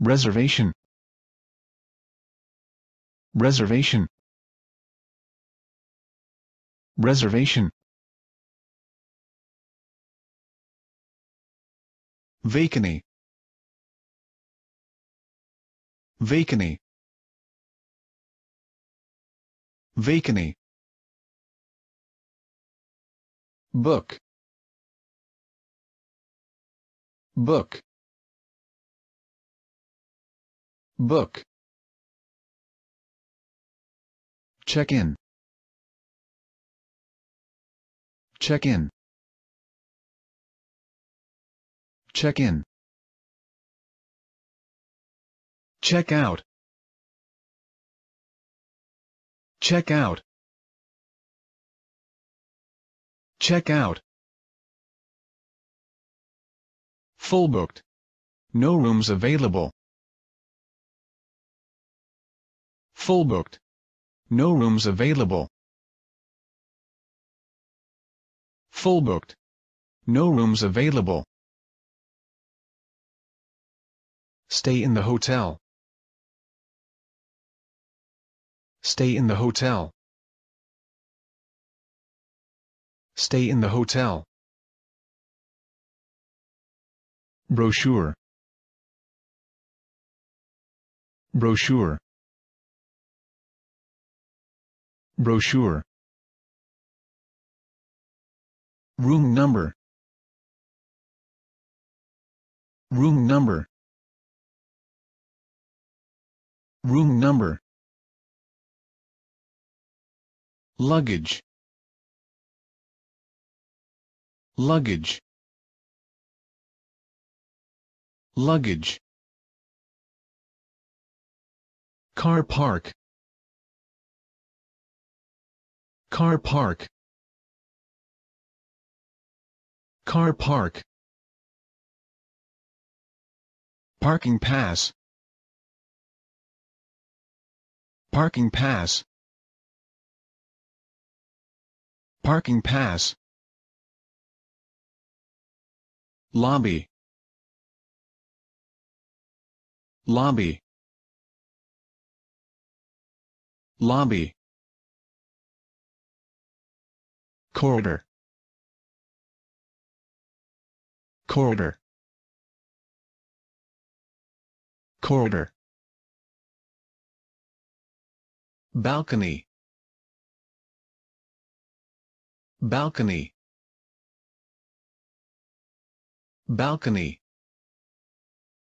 reservation reservation reservation Vacancy. Vacancy. Vacancy. Book. Book. Book Check-in Check-in Check-in Check-out Check-out Check-out Full booked. No rooms available. full booked. No rooms available. Full booked. No rooms available. Stay in the hotel. Stay in the hotel. Stay in the hotel. Brochure. Brochure. brochure room number room number room number luggage luggage luggage car park car park car park parking pass parking pass parking pass lobby lobby lobby corridor corridor corridor balcony balcony balcony